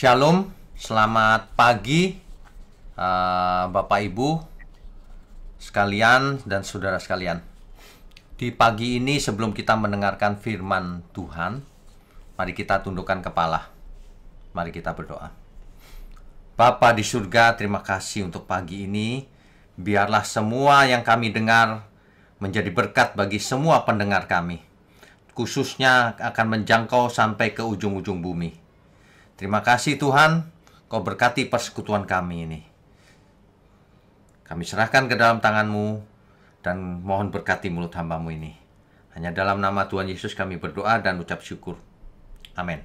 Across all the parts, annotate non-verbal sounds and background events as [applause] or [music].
Shalom, selamat pagi uh, Bapak Ibu sekalian dan saudara sekalian. Di pagi ini sebelum kita mendengarkan firman Tuhan, mari kita tundukkan kepala. Mari kita berdoa. Bapa di surga, terima kasih untuk pagi ini. Biarlah semua yang kami dengar menjadi berkat bagi semua pendengar kami. Khususnya akan menjangkau sampai ke ujung-ujung bumi. Terima kasih Tuhan, kau berkati persekutuan kami ini. Kami serahkan ke dalam tanganmu dan mohon berkati mulut hambamu ini. Hanya dalam nama Tuhan Yesus kami berdoa dan ucap syukur. Amin.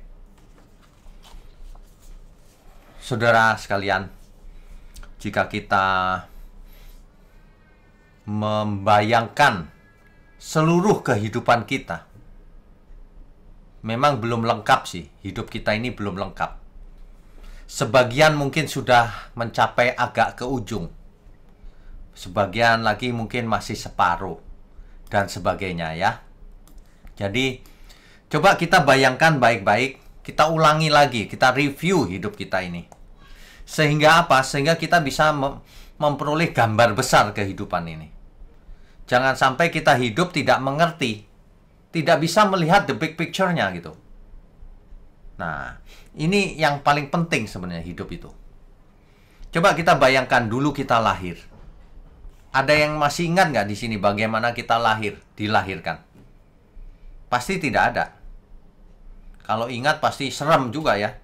Saudara sekalian, jika kita membayangkan seluruh kehidupan kita memang belum lengkap sih. Hidup kita ini belum lengkap. Sebagian mungkin sudah mencapai agak ke ujung. Sebagian lagi mungkin masih separuh dan sebagainya ya. Jadi coba kita bayangkan baik-baik, kita ulangi lagi, kita review hidup kita ini. Sehingga apa? Sehingga kita bisa memperoleh gambar besar kehidupan ini. Jangan sampai kita hidup tidak mengerti tidak bisa melihat the big picture-nya gitu. Nah, ini yang paling penting sebenarnya hidup itu. Coba kita bayangkan dulu kita lahir. Ada yang masih ingat nggak di sini bagaimana kita lahir, dilahirkan? Pasti tidak ada. Kalau ingat pasti serem juga ya.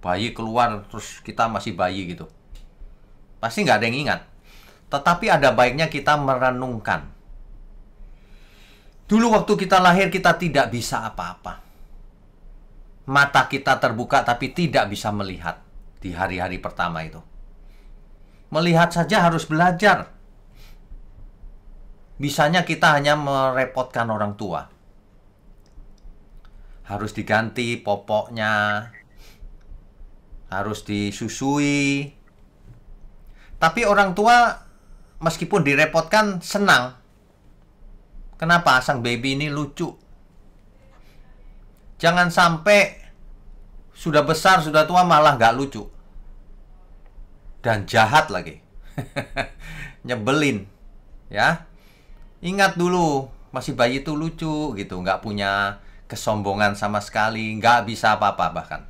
Bayi keluar terus kita masih bayi gitu. Pasti nggak ada yang ingat. Tetapi ada baiknya kita merenungkan Dulu waktu kita lahir kita tidak bisa apa-apa. Mata kita terbuka tapi tidak bisa melihat di hari-hari pertama itu. Melihat saja harus belajar. Bisanya kita hanya merepotkan orang tua. Harus diganti popoknya. Harus disusui. Tapi orang tua meskipun direpotkan senang Kenapa Sang Baby ini lucu? Jangan sampai sudah besar, sudah tua malah gak lucu. Dan jahat lagi. [laughs] Nyebelin. Ya. Ingat dulu, masih bayi itu lucu gitu. gak punya kesombongan sama sekali. gak bisa apa-apa bahkan.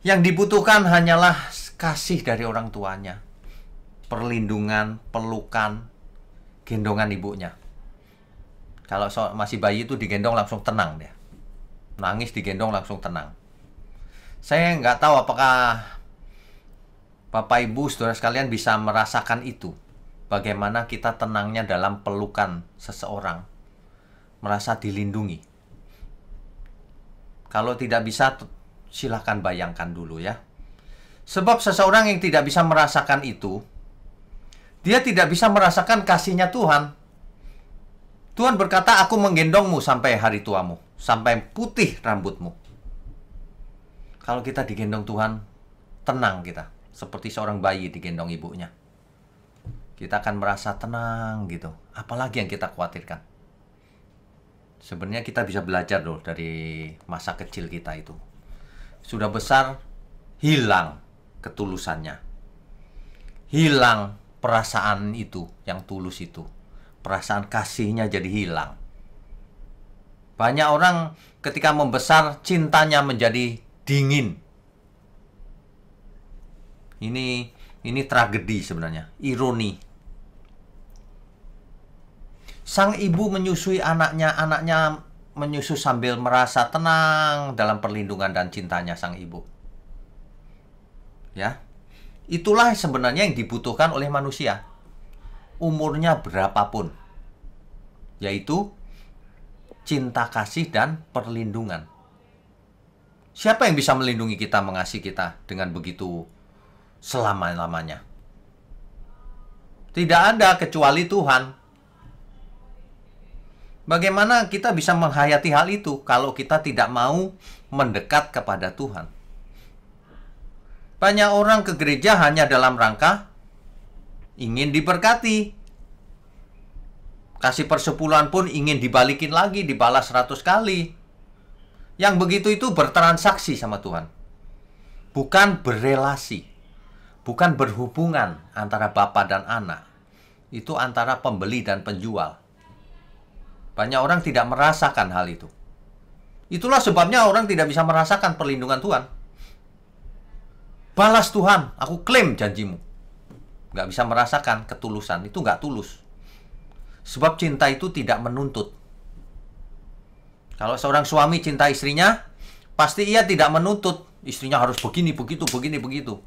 Yang dibutuhkan hanyalah kasih dari orang tuanya. Perlindungan, pelukan, gendongan ibunya. Kalau so, masih bayi itu digendong langsung tenang dia. Nangis digendong langsung tenang. Saya nggak tahu apakah Bapak Ibu saudara sekalian bisa merasakan itu. Bagaimana kita tenangnya dalam pelukan seseorang. Merasa dilindungi. Kalau tidak bisa silahkan bayangkan dulu ya. Sebab seseorang yang tidak bisa merasakan itu dia tidak bisa merasakan kasihnya Tuhan. Tuhan berkata, aku menggendongmu sampai hari tuamu, sampai putih rambutmu. Kalau kita digendong Tuhan, tenang kita. Seperti seorang bayi digendong ibunya. Kita akan merasa tenang gitu. Apalagi yang kita khawatirkan. Sebenarnya kita bisa belajar loh dari masa kecil kita itu. Sudah besar, hilang ketulusannya. Hilang perasaan itu yang tulus itu perasaan kasihnya jadi hilang banyak orang ketika membesar cintanya menjadi dingin ini ini tragedi sebenarnya ironi sang ibu menyusui anaknya anaknya menyusu sambil merasa tenang dalam perlindungan dan cintanya sang ibu ya Itulah sebenarnya yang dibutuhkan oleh manusia. Umurnya berapapun. Yaitu cinta kasih dan perlindungan. Siapa yang bisa melindungi kita, mengasihi kita dengan begitu selama-lamanya? Tidak ada kecuali Tuhan. Bagaimana kita bisa menghayati hal itu kalau kita tidak mau mendekat kepada Tuhan? Banyak orang ke gereja hanya dalam rangka ingin diberkati. Kasih persepuluhan pun ingin dibalikin lagi, dibalas seratus kali. Yang begitu itu bertransaksi sama Tuhan. Bukan berelasi. Bukan berhubungan antara bapak dan anak. Itu antara pembeli dan penjual. Banyak orang tidak merasakan hal itu. Itulah sebabnya orang tidak bisa merasakan perlindungan Tuhan. Balas Tuhan, aku klaim janjimu. Gak bisa merasakan ketulusan, itu gak tulus. Sebab cinta itu tidak menuntut. Kalau seorang suami cinta istrinya, pasti ia tidak menuntut. Istrinya harus begini, begitu, begini, begitu.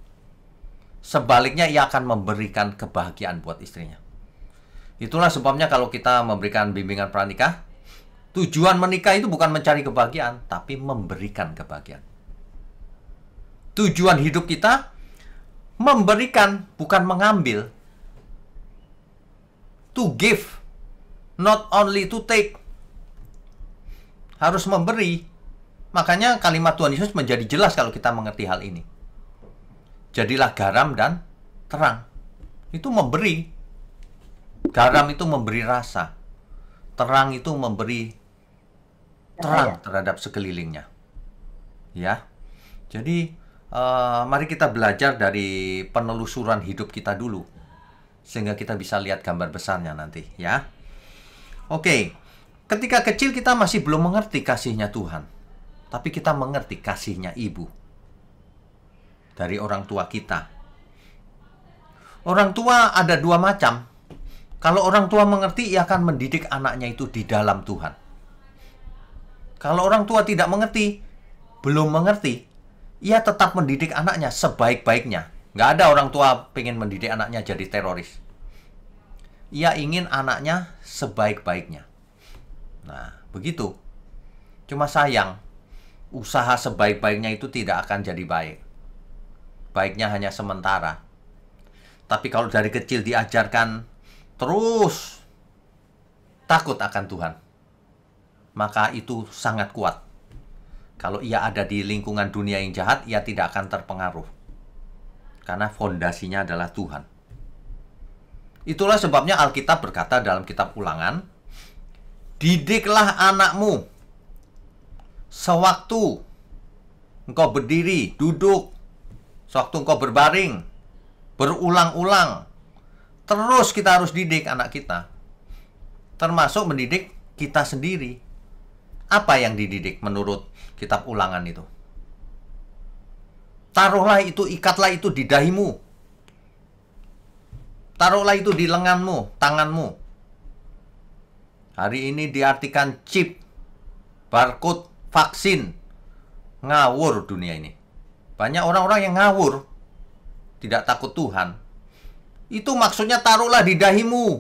Sebaliknya ia akan memberikan kebahagiaan buat istrinya. Itulah sebabnya kalau kita memberikan bimbingan pranikah, tujuan menikah itu bukan mencari kebahagiaan, tapi memberikan kebahagiaan tujuan hidup kita memberikan bukan mengambil to give not only to take harus memberi makanya kalimat Tuhan Yesus menjadi jelas kalau kita mengerti hal ini jadilah garam dan terang itu memberi garam itu memberi rasa terang itu memberi terang ya? terhadap sekelilingnya ya jadi uh, mari kita belajar dari penelusuran hidup kita dulu sehingga kita bisa lihat gambar besarnya nanti ya. Oke. Ketika kecil kita masih belum mengerti kasihnya Tuhan. Tapi kita mengerti kasihnya ibu. Dari orang tua kita. Orang tua ada dua macam. Kalau orang tua mengerti, ia akan mendidik anaknya itu di dalam Tuhan. Kalau orang tua tidak mengerti, belum mengerti, ia tetap mendidik anaknya sebaik-baiknya. Nggak ada orang tua pengen mendidik anaknya jadi teroris. Ia ingin anaknya sebaik-baiknya. Nah, begitu. Cuma sayang, usaha sebaik-baiknya itu tidak akan jadi baik. Baiknya hanya sementara. Tapi kalau dari kecil diajarkan terus takut akan Tuhan, maka itu sangat kuat kalau ia ada di lingkungan dunia yang jahat, ia tidak akan terpengaruh. Karena fondasinya adalah Tuhan. Itulah sebabnya Alkitab berkata dalam kitab Ulangan, "Didiklah anakmu sewaktu engkau berdiri, duduk, sewaktu engkau berbaring, berulang-ulang." Terus kita harus didik anak kita. Termasuk mendidik kita sendiri. Apa yang dididik menurut kitab ulangan itu? Taruhlah itu, ikatlah itu di dahimu. Taruhlah itu di lenganmu, tanganmu. Hari ini diartikan chip, barcode, vaksin. Ngawur dunia ini. Banyak orang-orang yang ngawur. Tidak takut Tuhan. Itu maksudnya taruhlah di dahimu.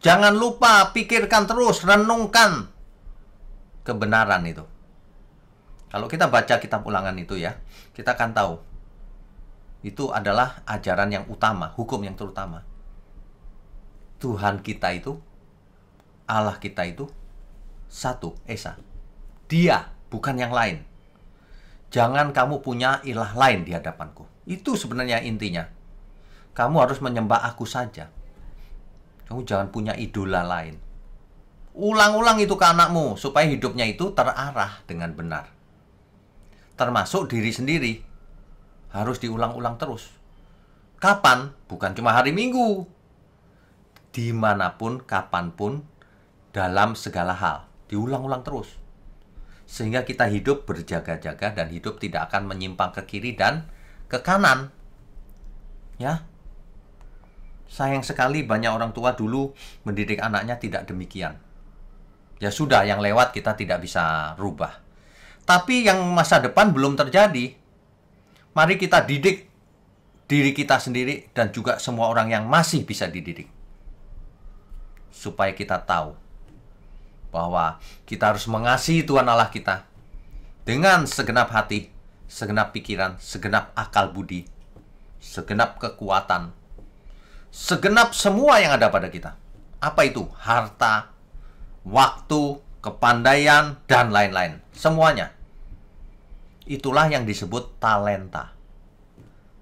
Jangan lupa pikirkan terus, renungkan kebenaran itu. Kalau kita baca kitab ulangan itu ya, kita akan tahu itu adalah ajaran yang utama, hukum yang terutama. Tuhan kita itu, Allah kita itu satu, Esa. Dia, bukan yang lain. Jangan kamu punya ilah lain di hadapanku. Itu sebenarnya intinya. Kamu harus menyembah aku saja. Kamu jangan punya idola lain. Ulang-ulang itu ke anakmu supaya hidupnya itu terarah dengan benar. Termasuk diri sendiri harus diulang-ulang terus. Kapan? Bukan cuma hari Minggu. Dimanapun, kapanpun, dalam segala hal. Diulang-ulang terus. Sehingga kita hidup berjaga-jaga dan hidup tidak akan menyimpang ke kiri dan ke kanan. Ya, Sayang sekali banyak orang tua dulu mendidik anaknya tidak demikian. Ya sudah, yang lewat kita tidak bisa rubah. Tapi yang masa depan belum terjadi. Mari kita didik diri kita sendiri dan juga semua orang yang masih bisa dididik. Supaya kita tahu bahwa kita harus mengasihi Tuhan Allah kita dengan segenap hati, segenap pikiran, segenap akal budi, segenap kekuatan, segenap semua yang ada pada kita. Apa itu? Harta, waktu, kepandaian, dan lain-lain. Semuanya. Itulah yang disebut talenta.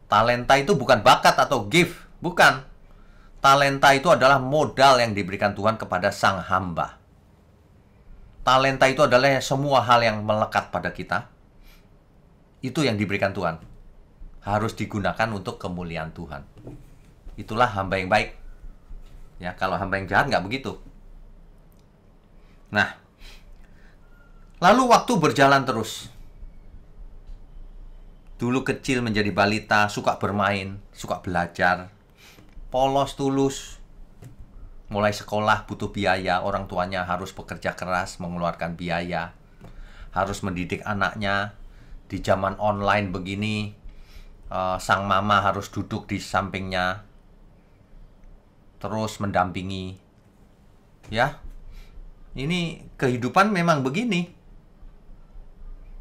Talenta itu bukan bakat atau gift, bukan. Talenta itu adalah modal yang diberikan Tuhan kepada sang hamba. Talenta itu adalah semua hal yang melekat pada kita. Itu yang diberikan Tuhan. Harus digunakan untuk kemuliaan Tuhan. Itulah hamba yang baik. Ya, kalau hamba yang jahat nggak begitu. Nah, lalu waktu berjalan terus. Dulu kecil menjadi balita, suka bermain, suka belajar, polos tulus. Mulai sekolah butuh biaya, orang tuanya harus bekerja keras mengeluarkan biaya. Harus mendidik anaknya di zaman online begini. Eh, sang mama harus duduk di sampingnya, terus mendampingi, ya ini kehidupan memang begini.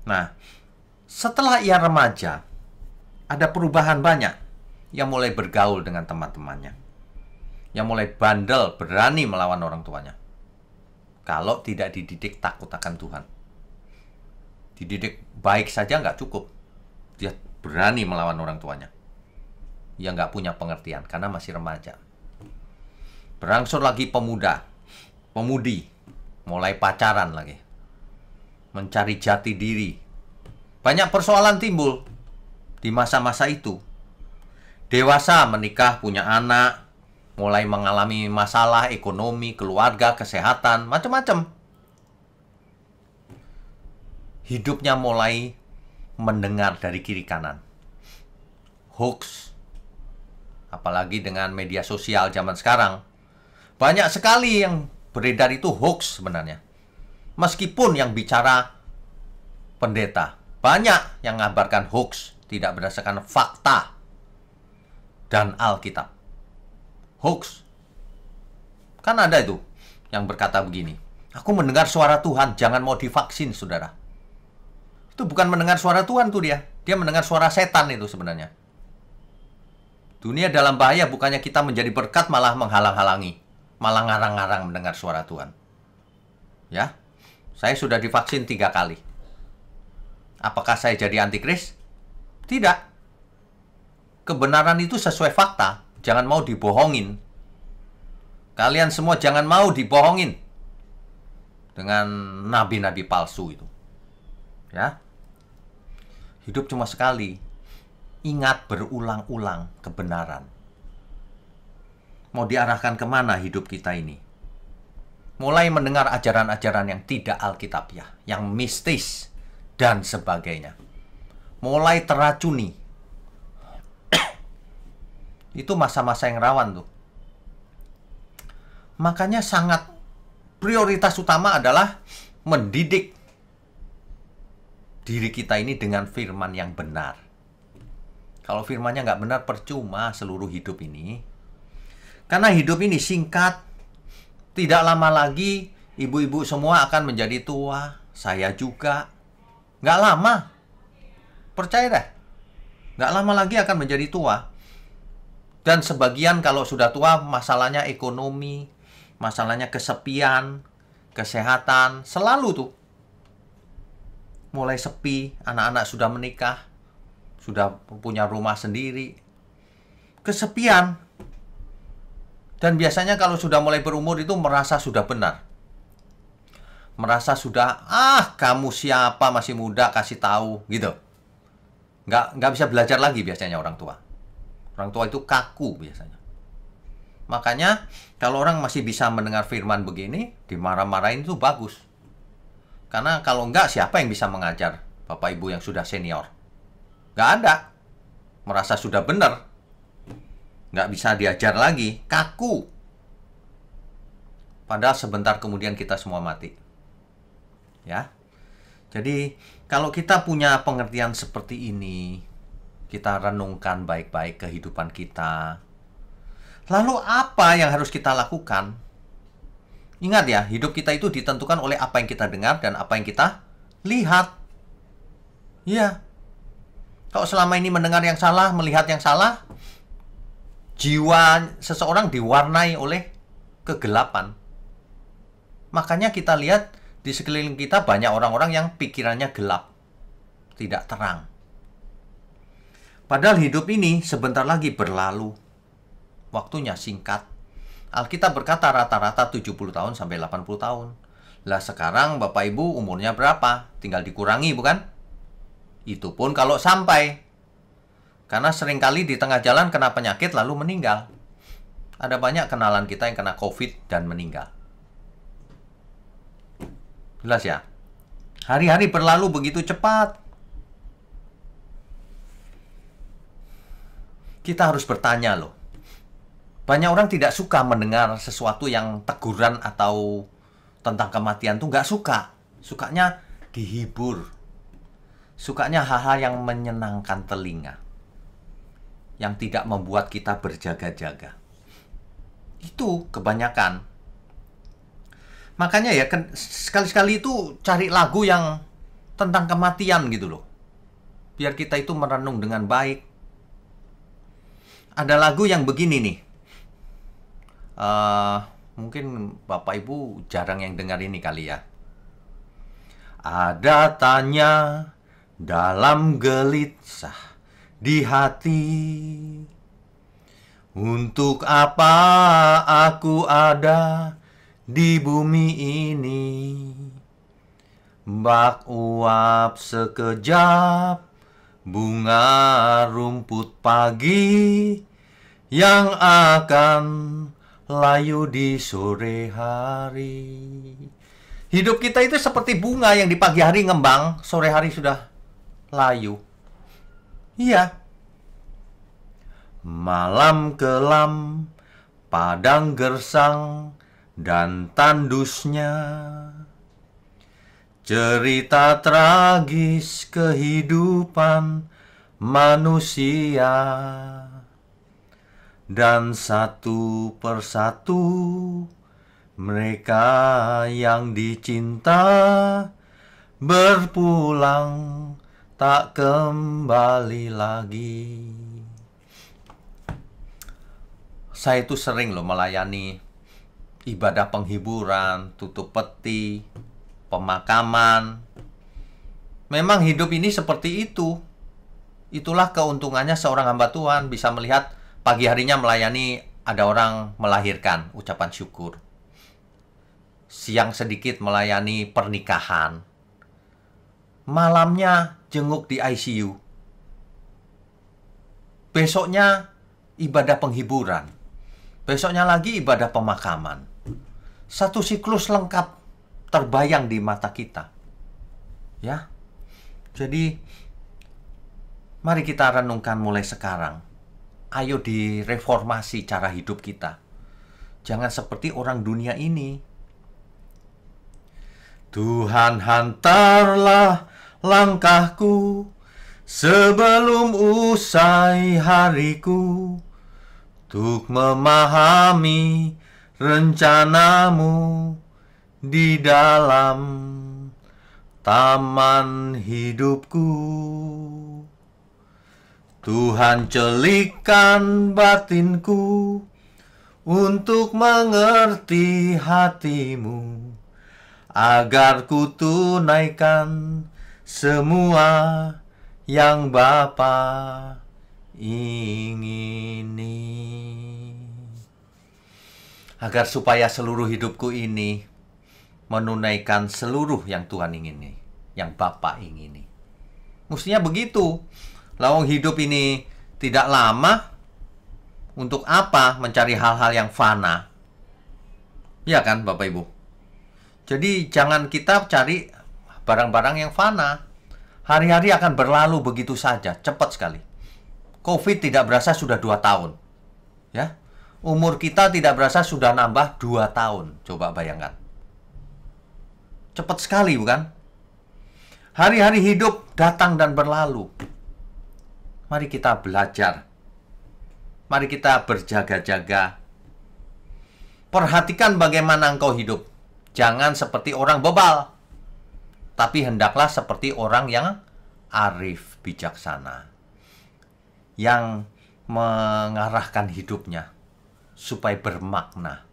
Nah, setelah ia remaja, ada perubahan banyak. Ia mulai bergaul dengan teman-temannya. Ia mulai bandel, berani melawan orang tuanya. Kalau tidak dididik takut akan Tuhan. Dididik baik saja nggak cukup. Dia berani melawan orang tuanya. Ia nggak punya pengertian karena masih remaja. Berangsur lagi pemuda, pemudi, mulai pacaran lagi, mencari jati diri. Banyak persoalan timbul di masa-masa itu. Dewasa menikah, punya anak, mulai mengalami masalah ekonomi, keluarga, kesehatan, macam-macam. Hidupnya mulai mendengar dari kiri kanan. Hoax, apalagi dengan media sosial zaman sekarang. Banyak sekali yang beredar itu hoax sebenarnya. Meskipun yang bicara pendeta, banyak yang mengabarkan hoax tidak berdasarkan fakta dan Alkitab. Hoax. Kan ada itu yang berkata begini, aku mendengar suara Tuhan, jangan mau divaksin, saudara. Itu bukan mendengar suara Tuhan tuh dia, dia mendengar suara setan itu sebenarnya. Dunia dalam bahaya bukannya kita menjadi berkat malah menghalang-halangi malah ngarang-ngarang mendengar suara Tuhan. Ya, saya sudah divaksin tiga kali. Apakah saya jadi antikris? Tidak. Kebenaran itu sesuai fakta. Jangan mau dibohongin. Kalian semua jangan mau dibohongin dengan nabi-nabi palsu itu. Ya. Hidup cuma sekali. Ingat berulang-ulang kebenaran. Mau diarahkan kemana hidup kita ini? Mulai mendengar ajaran-ajaran yang tidak Alkitab ya, yang mistis, dan sebagainya. Mulai teracuni. [coughs] Itu masa-masa yang rawan tuh. Makanya sangat prioritas utama adalah mendidik diri kita ini dengan firman yang benar. Kalau firmannya nggak benar, percuma seluruh hidup ini karena hidup ini singkat. Tidak lama lagi ibu-ibu semua akan menjadi tua. Saya juga. Nggak lama. Percaya deh. Nggak lama lagi akan menjadi tua. Dan sebagian kalau sudah tua masalahnya ekonomi, masalahnya kesepian, kesehatan, selalu tuh. Mulai sepi, anak-anak sudah menikah, sudah punya rumah sendiri. Kesepian, dan biasanya kalau sudah mulai berumur itu merasa sudah benar. Merasa sudah, ah kamu siapa masih muda kasih tahu gitu. Nggak, nggak bisa belajar lagi biasanya orang tua. Orang tua itu kaku biasanya. Makanya kalau orang masih bisa mendengar firman begini, dimarah-marahin itu bagus. Karena kalau nggak siapa yang bisa mengajar Bapak Ibu yang sudah senior? nggak ada. Merasa sudah benar, nggak bisa diajar lagi, kaku. Padahal sebentar kemudian kita semua mati. Ya. Jadi, kalau kita punya pengertian seperti ini, kita renungkan baik-baik kehidupan kita. Lalu apa yang harus kita lakukan? Ingat ya, hidup kita itu ditentukan oleh apa yang kita dengar dan apa yang kita lihat. Iya. Kalau selama ini mendengar yang salah, melihat yang salah, jiwa seseorang diwarnai oleh kegelapan. Makanya kita lihat di sekeliling kita banyak orang-orang yang pikirannya gelap, tidak terang. Padahal hidup ini sebentar lagi berlalu. Waktunya singkat. Alkitab berkata rata-rata 70 tahun sampai 80 tahun. Lah sekarang Bapak Ibu umurnya berapa? Tinggal dikurangi bukan? Itu pun kalau sampai karena seringkali di tengah jalan kena penyakit lalu meninggal. Ada banyak kenalan kita yang kena COVID dan meninggal. Jelas ya? Hari-hari berlalu begitu cepat. Kita harus bertanya loh. Banyak orang tidak suka mendengar sesuatu yang teguran atau tentang kematian tuh nggak suka. Sukanya dihibur. Sukanya hal-hal yang menyenangkan telinga yang tidak membuat kita berjaga-jaga. Itu kebanyakan. Makanya ya sekali-sekali itu cari lagu yang tentang kematian gitu loh. Biar kita itu merenung dengan baik. Ada lagu yang begini nih. Uh, mungkin Bapak Ibu jarang yang dengar ini kali ya. Ada tanya dalam gelisah di hati Untuk apa aku ada di bumi ini Bak uap sekejap Bunga rumput pagi Yang akan layu di sore hari Hidup kita itu seperti bunga yang di pagi hari ngembang Sore hari sudah layu Iya. Malam kelam, padang gersang, dan tandusnya. Cerita tragis kehidupan manusia dan satu persatu mereka yang dicinta berpulang tak kembali lagi. Saya itu sering loh melayani ibadah penghiburan, tutup peti, pemakaman. Memang hidup ini seperti itu. Itulah keuntungannya seorang hamba Tuhan bisa melihat pagi harinya melayani ada orang melahirkan, ucapan syukur. Siang sedikit melayani pernikahan. Malamnya jenguk di ICU. Besoknya ibadah penghiburan. Besoknya lagi ibadah pemakaman. Satu siklus lengkap terbayang di mata kita. Ya. Jadi mari kita renungkan mulai sekarang. Ayo direformasi cara hidup kita. Jangan seperti orang dunia ini. Tuhan hantarlah langkahku sebelum usai hariku untuk memahami rencanamu di dalam taman hidupku. Tuhan celikan batinku untuk mengerti hatimu agar ku tunaikan semua yang Bapa ingini. Agar supaya seluruh hidupku ini menunaikan seluruh yang Tuhan ingini, yang Bapa ingini. Mestinya begitu. Lawang hidup ini tidak lama untuk apa mencari hal-hal yang fana? Ya kan Bapak Ibu? Jadi jangan kita cari barang-barang yang fana. Hari-hari akan berlalu begitu saja, cepat sekali. Covid tidak berasa sudah dua tahun. Ya, umur kita tidak berasa sudah nambah dua tahun. Coba bayangkan. Cepat sekali bukan? Hari-hari hidup datang dan berlalu. Mari kita belajar. Mari kita berjaga-jaga. Perhatikan bagaimana engkau hidup. Jangan seperti orang bebal tapi hendaklah seperti orang yang arif bijaksana yang mengarahkan hidupnya supaya bermakna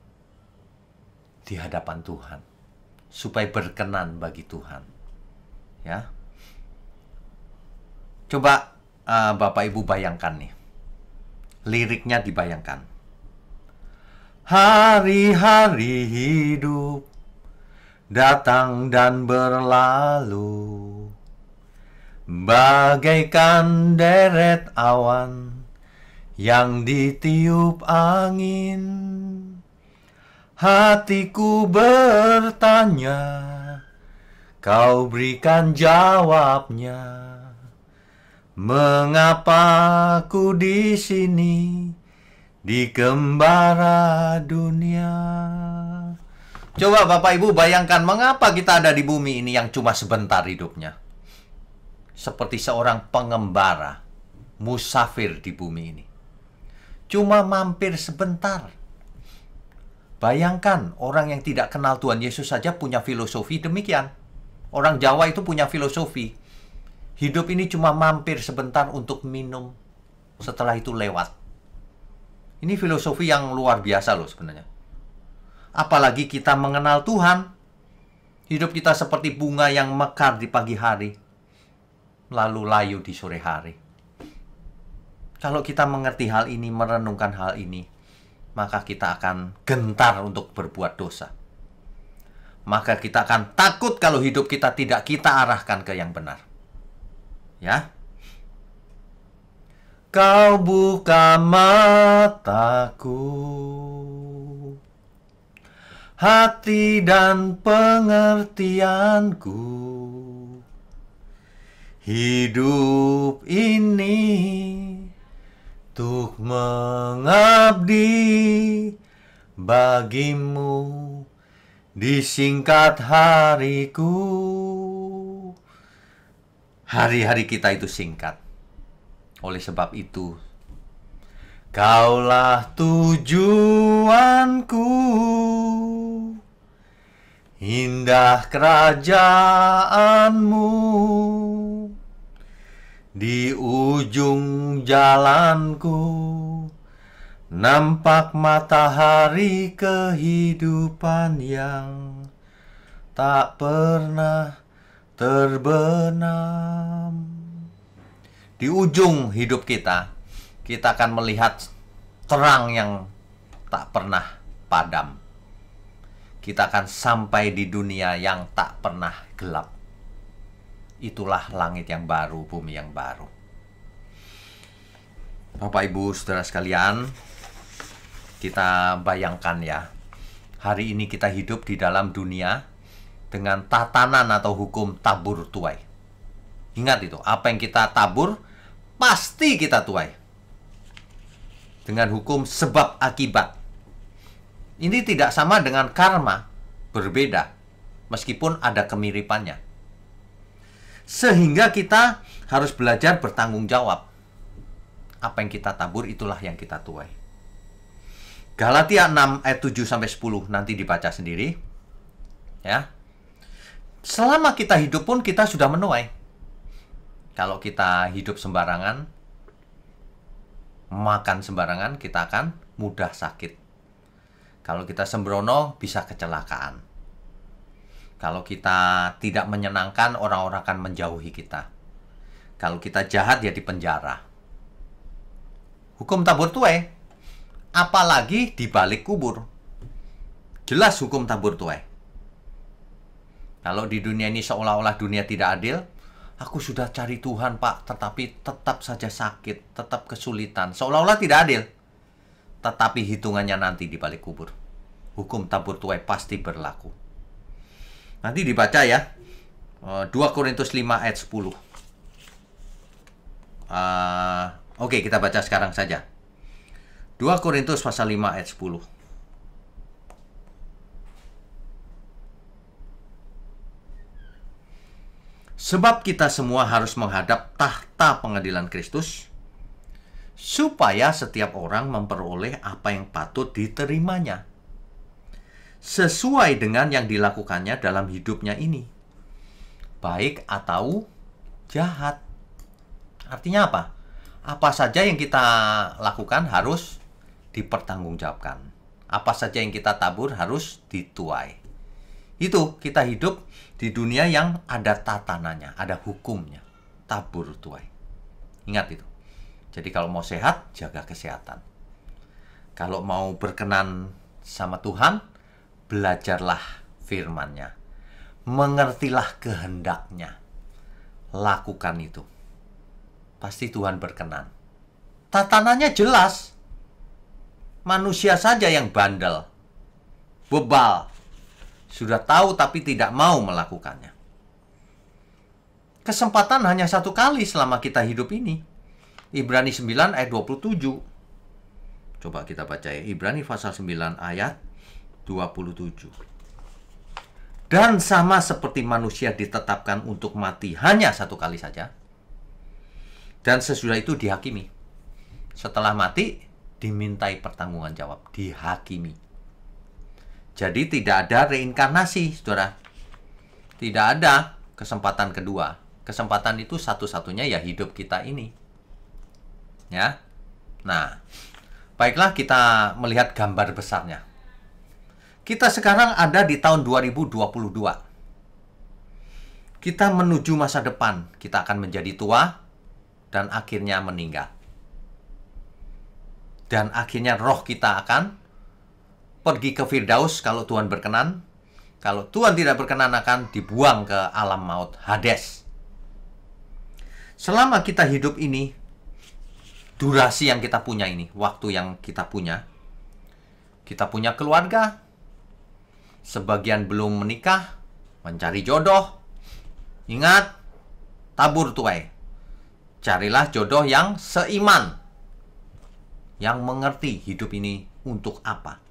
di hadapan Tuhan supaya berkenan bagi Tuhan ya coba uh, Bapak Ibu bayangkan nih liriknya dibayangkan hari-hari hidup datang dan berlalu bagaikan deret awan yang ditiup angin. Hatiku bertanya, kau berikan jawabnya. Mengapa ku di sini di kembara dunia? Coba Bapak Ibu bayangkan mengapa kita ada di bumi ini yang cuma sebentar hidupnya. Seperti seorang pengembara, musafir di bumi ini. Cuma mampir sebentar. Bayangkan orang yang tidak kenal Tuhan Yesus saja punya filosofi demikian. Orang Jawa itu punya filosofi. Hidup ini cuma mampir sebentar untuk minum. Setelah itu lewat. Ini filosofi yang luar biasa loh sebenarnya apalagi kita mengenal Tuhan. Hidup kita seperti bunga yang mekar di pagi hari, lalu layu di sore hari. Kalau kita mengerti hal ini, merenungkan hal ini, maka kita akan gentar untuk berbuat dosa. Maka kita akan takut kalau hidup kita tidak kita arahkan ke yang benar. Ya. Kau buka mataku hati dan pengertianku Hidup ini Untuk mengabdi Bagimu Di singkat hariku Hari-hari kita itu singkat Oleh sebab itu Kaulah tujuanku Indah kerajaanmu Di ujung jalanku Nampak matahari kehidupan yang Tak pernah terbenam Di ujung hidup kita kita akan melihat terang yang tak pernah padam. Kita akan sampai di dunia yang tak pernah gelap. Itulah langit yang baru, bumi yang baru. Bapak Ibu, saudara sekalian, kita bayangkan ya, hari ini kita hidup di dalam dunia dengan tatanan atau hukum tabur tuai. Ingat itu, apa yang kita tabur pasti kita tuai dengan hukum sebab akibat. Ini tidak sama dengan karma, berbeda, meskipun ada kemiripannya. Sehingga kita harus belajar bertanggung jawab. Apa yang kita tabur itulah yang kita tuai. Galatia 6 ayat 7 sampai 10 nanti dibaca sendiri. Ya. Selama kita hidup pun kita sudah menuai. Kalau kita hidup sembarangan, makan sembarangan kita akan mudah sakit. Kalau kita sembrono bisa kecelakaan. Kalau kita tidak menyenangkan orang-orang akan menjauhi kita. Kalau kita jahat ya penjara. Hukum tabur tuai. Apalagi di balik kubur. Jelas hukum tabur tuai. Kalau di dunia ini seolah-olah dunia tidak adil, aku sudah cari Tuhan pak, tetapi tetap saja sakit, tetap kesulitan, seolah-olah tidak adil. Tetapi hitungannya nanti di balik kubur. Hukum tabur tuai pasti berlaku. Nanti dibaca ya. 2 eh, Korintus 5 ayat 10. Uh, eh, Oke, okay, kita baca sekarang saja. 2 Korintus pasal 5 ayat 10. Sebab kita semua harus menghadap tahta pengadilan Kristus, supaya setiap orang memperoleh apa yang patut diterimanya, sesuai dengan yang dilakukannya dalam hidupnya ini, baik atau jahat. Artinya apa? Apa saja yang kita lakukan harus dipertanggungjawabkan. Apa saja yang kita tabur harus dituai. Itu kita hidup di dunia yang ada tatanannya, ada hukumnya. Tabur tuai. Ingat itu. Jadi kalau mau sehat, jaga kesehatan. Kalau mau berkenan sama Tuhan, belajarlah firman-Nya. Mengertilah kehendaknya. Lakukan itu. Pasti Tuhan berkenan. Tatanannya jelas. Manusia saja yang bandel. Bebal, sudah tahu tapi tidak mau melakukannya. Kesempatan hanya satu kali selama kita hidup ini. Ibrani 9 ayat 27. Coba kita baca ya. Ibrani pasal 9 ayat 27. Dan sama seperti manusia ditetapkan untuk mati hanya satu kali saja. Dan sesudah itu dihakimi. Setelah mati, dimintai pertanggungan jawab dihakimi. Jadi tidak ada reinkarnasi, saudara. Tidak ada kesempatan kedua. Kesempatan itu satu-satunya ya hidup kita ini. Ya. Nah, baiklah kita melihat gambar besarnya. Kita sekarang ada di tahun 2022. Kita menuju masa depan. Kita akan menjadi tua dan akhirnya meninggal. Dan akhirnya roh kita akan pergi ke Firdaus kalau Tuhan berkenan. Kalau Tuhan tidak berkenan akan dibuang ke alam maut Hades. Selama kita hidup ini, durasi yang kita punya ini, waktu yang kita punya, kita punya keluarga, sebagian belum menikah, mencari jodoh. Ingat, tabur tuai. Carilah jodoh yang seiman, yang mengerti hidup ini untuk apa.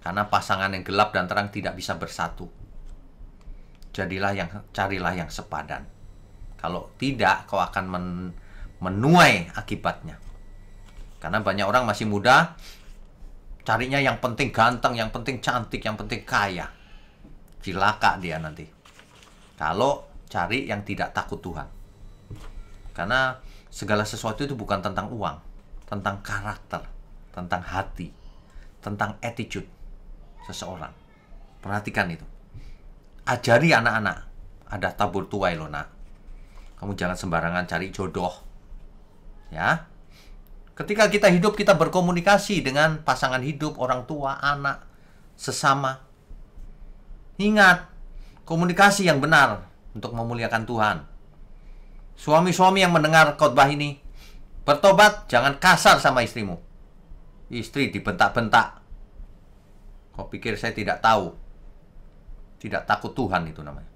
Karena pasangan yang gelap dan terang tidak bisa bersatu. Jadilah yang carilah yang sepadan. Kalau tidak, kau akan men, menuai akibatnya. Karena banyak orang masih muda, carinya yang penting ganteng, yang penting cantik, yang penting kaya. Cilaka dia nanti. Kalau cari yang tidak takut Tuhan. Karena segala sesuatu itu bukan tentang uang, tentang karakter, tentang hati, tentang attitude seseorang. Perhatikan itu. Ajari anak-anak. Ada tabur tuai loh nak. Kamu jangan sembarangan cari jodoh. Ya. Ketika kita hidup, kita berkomunikasi dengan pasangan hidup, orang tua, anak, sesama. Ingat, komunikasi yang benar untuk memuliakan Tuhan. Suami-suami yang mendengar khotbah ini, bertobat, jangan kasar sama istrimu. Istri dibentak-bentak, Kau pikir saya tidak tahu? Tidak takut Tuhan itu namanya.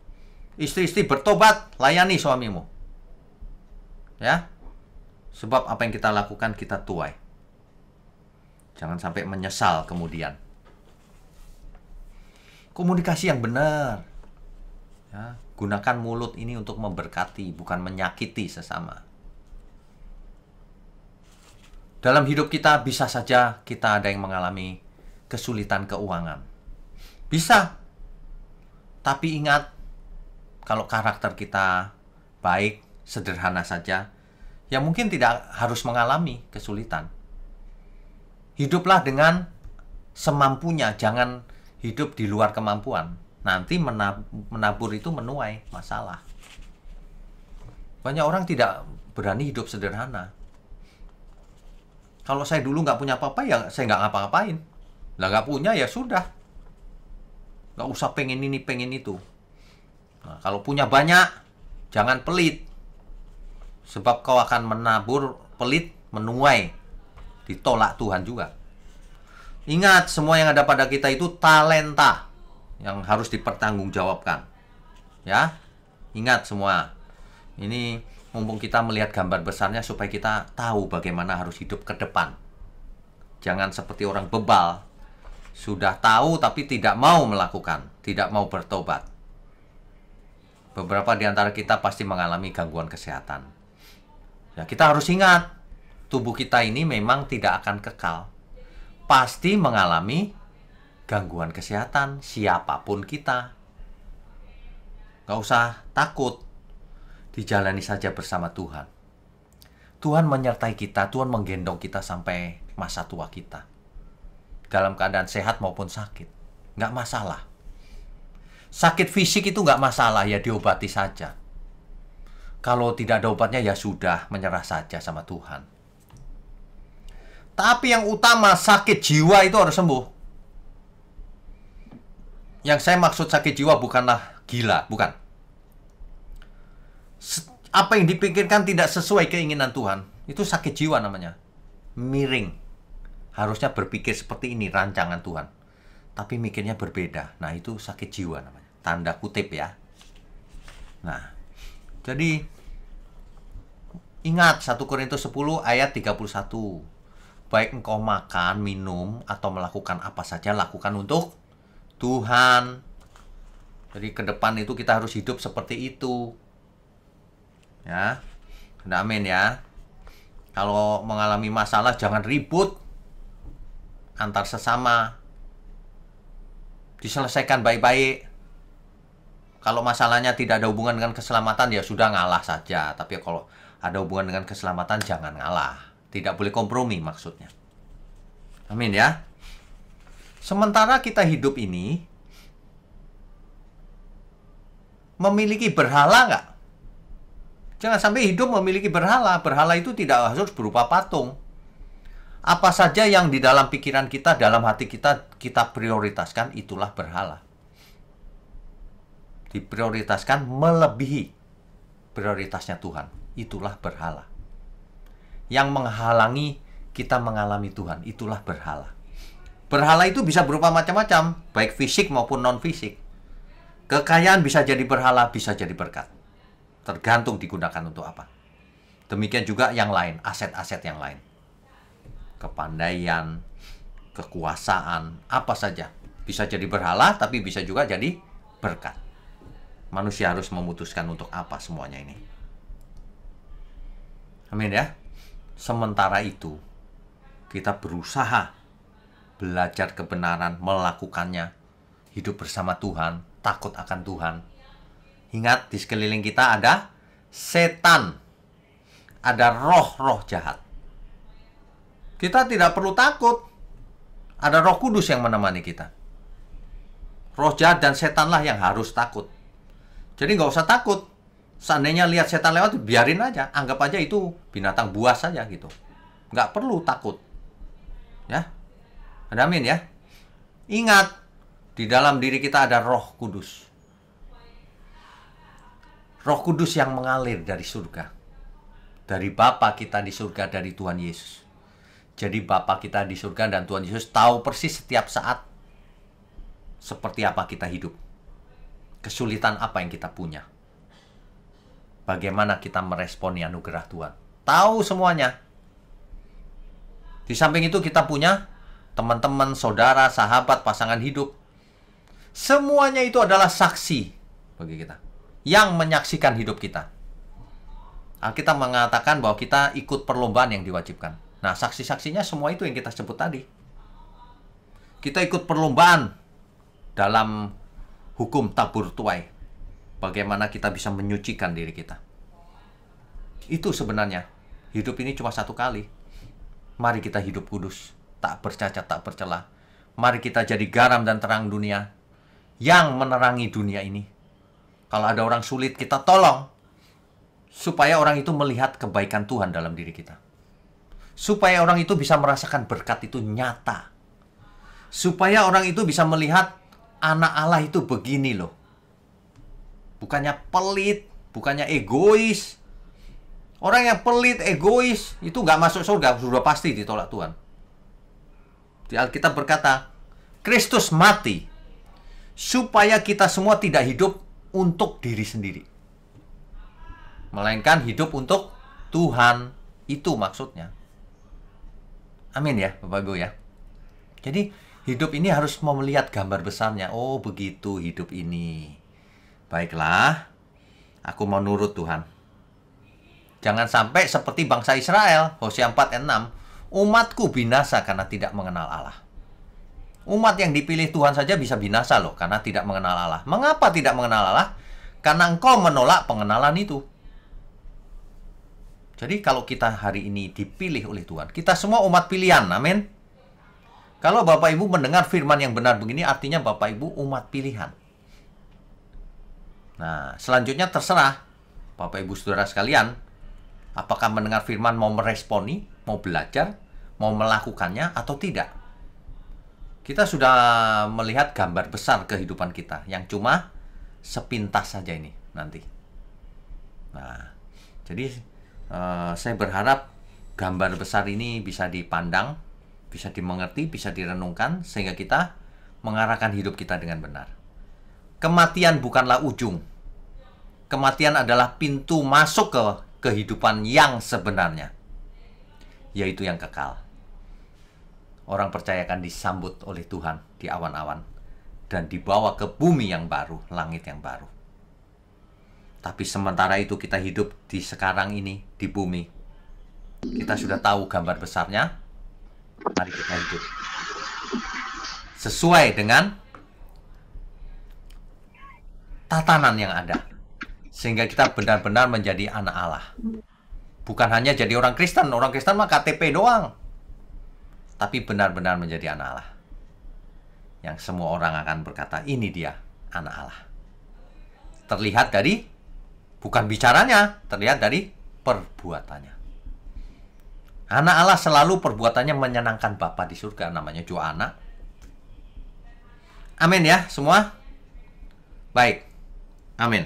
Istri-istri bertobat, layani suamimu. Ya? Sebab apa yang kita lakukan kita tuai. Jangan sampai menyesal kemudian. Komunikasi yang benar. Ya, gunakan mulut ini untuk memberkati, bukan menyakiti sesama. Dalam hidup kita bisa saja kita ada yang mengalami kesulitan keuangan. Bisa. Tapi ingat, kalau karakter kita baik, sederhana saja, ya mungkin tidak harus mengalami kesulitan. Hiduplah dengan semampunya, jangan hidup di luar kemampuan. Nanti menabur itu menuai masalah. Banyak orang tidak berani hidup sederhana. Kalau saya dulu nggak punya apa-apa, ya saya nggak ngapa-ngapain lah nggak punya ya sudah. Nggak usah pengen ini, pengen itu. Nah, kalau punya banyak, jangan pelit. Sebab kau akan menabur pelit, menuai. Ditolak Tuhan juga. Ingat, semua yang ada pada kita itu talenta yang harus dipertanggungjawabkan. Ya, ingat semua. Ini mumpung kita melihat gambar besarnya supaya kita tahu bagaimana harus hidup ke depan. Jangan seperti orang bebal sudah tahu tapi tidak mau melakukan, tidak mau bertobat. Beberapa di antara kita pasti mengalami gangguan kesehatan. Ya, kita harus ingat, tubuh kita ini memang tidak akan kekal. Pasti mengalami gangguan kesehatan siapapun kita. Gak usah takut, dijalani saja bersama Tuhan. Tuhan menyertai kita, Tuhan menggendong kita sampai masa tua kita dalam keadaan sehat maupun sakit. Nggak masalah. Sakit fisik itu nggak masalah, ya diobati saja. Kalau tidak ada obatnya, ya sudah, menyerah saja sama Tuhan. Tapi yang utama, sakit jiwa itu harus sembuh. Yang saya maksud sakit jiwa bukanlah gila, bukan. Apa yang dipikirkan tidak sesuai keinginan Tuhan. Itu sakit jiwa namanya. Miring harusnya berpikir seperti ini rancangan Tuhan. Tapi mikirnya berbeda. Nah, itu sakit jiwa namanya. Tanda kutip ya. Nah, jadi ingat 1 Korintus 10 ayat 31. Baik engkau makan, minum atau melakukan apa saja lakukan untuk Tuhan. Jadi ke depan itu kita harus hidup seperti itu. Ya. Amin ya. Kalau mengalami masalah jangan ribut antar sesama diselesaikan baik-baik kalau masalahnya tidak ada hubungan dengan keselamatan ya sudah ngalah saja tapi kalau ada hubungan dengan keselamatan jangan ngalah tidak boleh kompromi maksudnya amin ya sementara kita hidup ini memiliki berhala nggak? Jangan sampai hidup memiliki berhala. Berhala itu tidak harus berupa patung apa saja yang di dalam pikiran kita, dalam hati kita, kita prioritaskan, itulah berhala. Diprioritaskan melebihi prioritasnya Tuhan, itulah berhala. Yang menghalangi kita mengalami Tuhan, itulah berhala. Berhala itu bisa berupa macam-macam, baik fisik maupun non-fisik. Kekayaan bisa jadi berhala, bisa jadi berkat. Tergantung digunakan untuk apa. Demikian juga yang lain, aset-aset yang lain kepandaian, kekuasaan, apa saja. Bisa jadi berhala, tapi bisa juga jadi berkat. Manusia harus memutuskan untuk apa semuanya ini. Amin ya. Sementara itu, kita berusaha belajar kebenaran, melakukannya, hidup bersama Tuhan, takut akan Tuhan. Ingat, di sekeliling kita ada setan, ada roh-roh jahat kita tidak perlu takut. Ada Roh Kudus yang menemani kita. Roh jahat dan setanlah yang harus takut. Jadi nggak usah takut. Seandainya lihat setan lewat, biarin aja. Anggap aja itu binatang buas saja gitu. Nggak perlu takut. Ya, ada amin ya. Ingat, di dalam diri kita ada roh kudus. Roh kudus yang mengalir dari surga. Dari Bapa kita di surga, dari Tuhan Yesus. Jadi Bapa kita di surga dan Tuhan Yesus tahu persis setiap saat seperti apa kita hidup. Kesulitan apa yang kita punya. Bagaimana kita meresponi anugerah Tuhan. Tahu semuanya. Di samping itu kita punya teman-teman, saudara, sahabat, pasangan hidup. Semuanya itu adalah saksi bagi kita. Yang menyaksikan hidup kita. Alkitab mengatakan bahwa kita ikut perlombaan yang diwajibkan. Nah, saksi-saksinya semua itu yang kita sebut tadi. Kita ikut perlombaan dalam hukum tabur tuai. Bagaimana kita bisa menyucikan diri kita. Itu sebenarnya. Hidup ini cuma satu kali. Mari kita hidup kudus, tak bercacat, tak bercelah Mari kita jadi garam dan terang dunia yang menerangi dunia ini. Kalau ada orang sulit, kita tolong supaya orang itu melihat kebaikan Tuhan dalam diri kita supaya orang itu bisa merasakan berkat itu nyata. Supaya orang itu bisa melihat anak Allah itu begini loh. Bukannya pelit, bukannya egois. Orang yang pelit, egois, itu nggak masuk surga, sudah pasti ditolak Tuhan. Di Alkitab berkata, Kristus mati supaya kita semua tidak hidup untuk diri sendiri. Melainkan hidup untuk Tuhan. Itu maksudnya. Amin ya, Bapak Ibu ya. Jadi hidup ini harus mau melihat gambar besarnya. Oh, begitu hidup ini. Baiklah, aku mau nurut Tuhan. Jangan sampai seperti bangsa Israel, Hosea 4 dan 6, umatku binasa karena tidak mengenal Allah. Umat yang dipilih Tuhan saja bisa binasa loh karena tidak mengenal Allah. Mengapa tidak mengenal Allah? Karena engkau menolak pengenalan itu. Jadi kalau kita hari ini dipilih oleh Tuhan, kita semua umat pilihan, amin. Kalau Bapak Ibu mendengar firman yang benar begini, artinya Bapak Ibu umat pilihan. Nah, selanjutnya terserah Bapak Ibu Saudara sekalian, apakah mendengar firman mau meresponi, mau belajar, mau melakukannya atau tidak. Kita sudah melihat gambar besar kehidupan kita yang cuma sepintas saja ini nanti. Nah, jadi Eh, saya berharap gambar besar ini bisa dipandang, bisa dimengerti, bisa direnungkan sehingga kita mengarahkan hidup kita dengan benar. Kematian bukanlah ujung. Kematian adalah pintu masuk ke kehidupan yang sebenarnya, yaitu yang kekal. Orang percaya akan disambut oleh Tuhan di awan-awan dan dibawa ke bumi yang baru, langit yang baru. Tapi sementara itu kita hidup di sekarang ini, di bumi. Kita sudah tahu gambar besarnya. Mari kita hidup. Sesuai dengan tatanan yang ada. Sehingga kita benar-benar menjadi anak Allah. Bukan hanya jadi orang Kristen. Orang Kristen mah KTP doang. Tapi benar-benar menjadi anak Allah. Yang semua orang akan berkata, ini dia anak Allah. Terlihat dari Bukan bicaranya, terlihat dari perbuatannya. Anak Allah selalu perbuatannya menyenangkan Bapa di surga, namanya juga anak. Amin ya, semua. Baik. Amin.